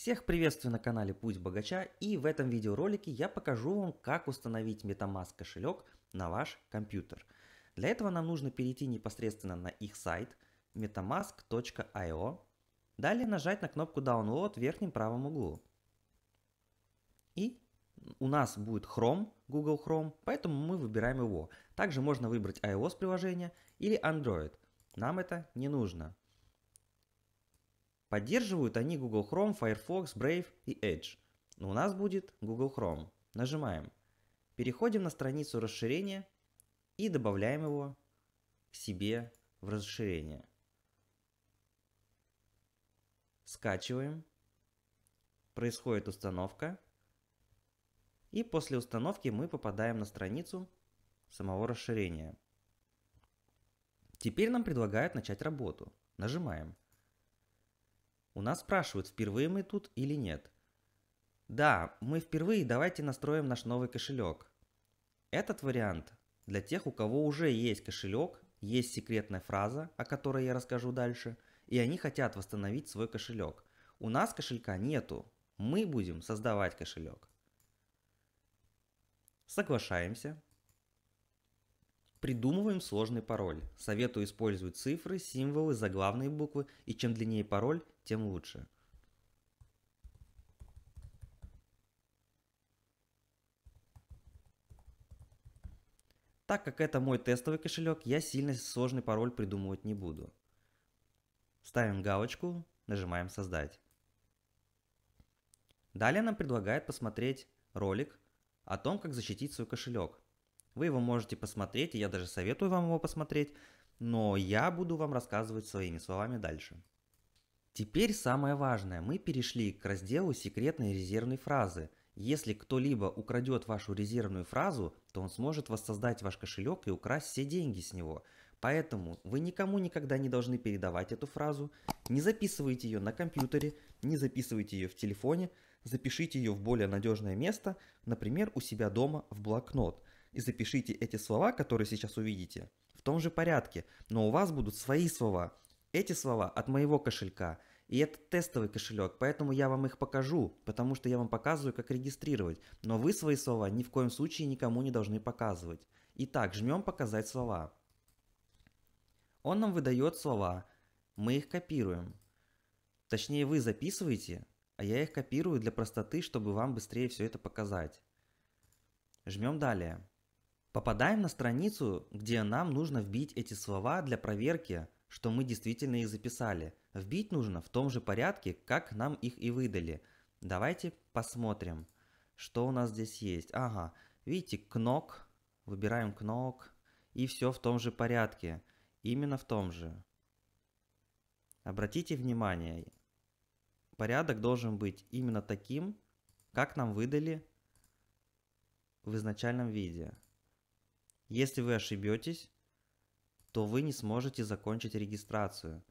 Всех приветствую на канале Путь Богача и в этом видеоролике я покажу вам, как установить Metamask кошелек на ваш компьютер. Для этого нам нужно перейти непосредственно на их сайт metamask.io, далее нажать на кнопку Download в верхнем правом углу. И у нас будет Chrome, Google Chrome, поэтому мы выбираем его. Также можно выбрать iOS приложение или Android. Нам это не нужно. Поддерживают они Google Chrome, Firefox, Brave и Edge. Но у нас будет Google Chrome. Нажимаем. Переходим на страницу расширения и добавляем его к себе в расширение. Скачиваем. Происходит установка. И после установки мы попадаем на страницу самого расширения. Теперь нам предлагают начать работу. Нажимаем. У нас спрашивают, впервые мы тут или нет. Да, мы впервые, давайте настроим наш новый кошелек. Этот вариант для тех, у кого уже есть кошелек, есть секретная фраза, о которой я расскажу дальше, и они хотят восстановить свой кошелек. У нас кошелька нету, мы будем создавать кошелек. Соглашаемся, Придумываем сложный пароль. Советую использовать цифры, символы, заглавные буквы, и чем длиннее пароль, тем лучше. Так как это мой тестовый кошелек, я сильно сложный пароль придумывать не буду. Ставим галочку, нажимаем «Создать». Далее нам предлагают посмотреть ролик о том, как защитить свой кошелек – вы его можете посмотреть, и я даже советую вам его посмотреть, но я буду вам рассказывать своими словами дальше. Теперь самое важное, мы перешли к разделу секретной резервной фразы. Если кто-либо украдет вашу резервную фразу, то он сможет воссоздать ваш кошелек и украсть все деньги с него. Поэтому вы никому никогда не должны передавать эту фразу, не записывайте ее на компьютере, не записывайте ее в телефоне, запишите ее в более надежное место, например, у себя дома в блокнот и запишите эти слова, которые сейчас увидите, в том же порядке, но у вас будут свои слова. Эти слова от моего кошелька, и это тестовый кошелек, поэтому я вам их покажу, потому что я вам показываю, как регистрировать, но вы свои слова ни в коем случае никому не должны показывать. Итак, жмем «Показать слова». Он нам выдает слова, мы их копируем. Точнее, вы записываете, а я их копирую для простоты, чтобы вам быстрее все это показать. Жмем «Далее». Попадаем на страницу, где нам нужно вбить эти слова для проверки, что мы действительно их записали. Вбить нужно в том же порядке, как нам их и выдали. Давайте посмотрим, что у нас здесь есть. Ага, видите, кнок. Выбираем кнок. И все в том же порядке. Именно в том же. Обратите внимание, порядок должен быть именно таким, как нам выдали в изначальном виде. Если вы ошибетесь, то вы не сможете закончить регистрацию.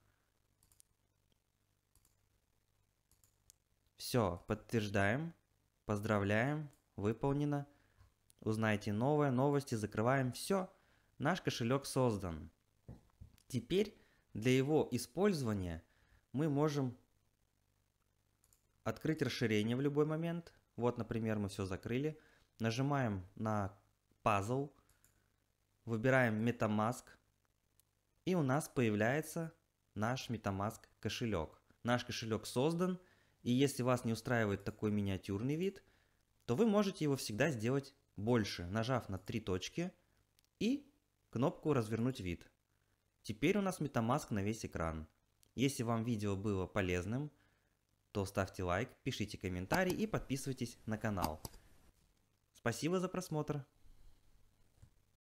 Все, подтверждаем. Поздравляем, выполнено. Узнайте новое, новости, закрываем. Все, наш кошелек создан. Теперь для его использования мы можем открыть расширение в любой момент. Вот, например, мы все закрыли. Нажимаем на пазл – выбираем MetaMask, и у нас появляется наш MetaMask кошелек. Наш кошелек создан, и если вас не устраивает такой миниатюрный вид, то вы можете его всегда сделать больше, нажав на три точки и кнопку «Развернуть вид». Теперь у нас MetaMask на весь экран. Если вам видео было полезным, то ставьте лайк, пишите комментарий и подписывайтесь на канал. Спасибо за просмотр!